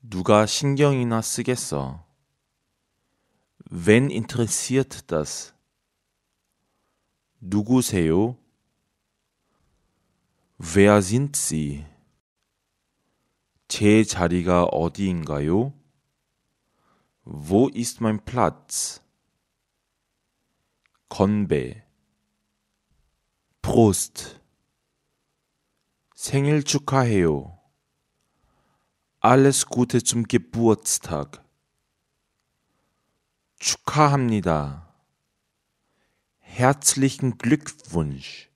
누가 신경이나 쓰겠어? Wen interessiert das? 누구세요? Wer sind Sie? 제 자리가 어디인가요? Wo ist mein Platz? 건배 Prost 생일 축하해요. alles Gute zum Geburtstag. 축하합니다. Herzlichen Glückwunsch.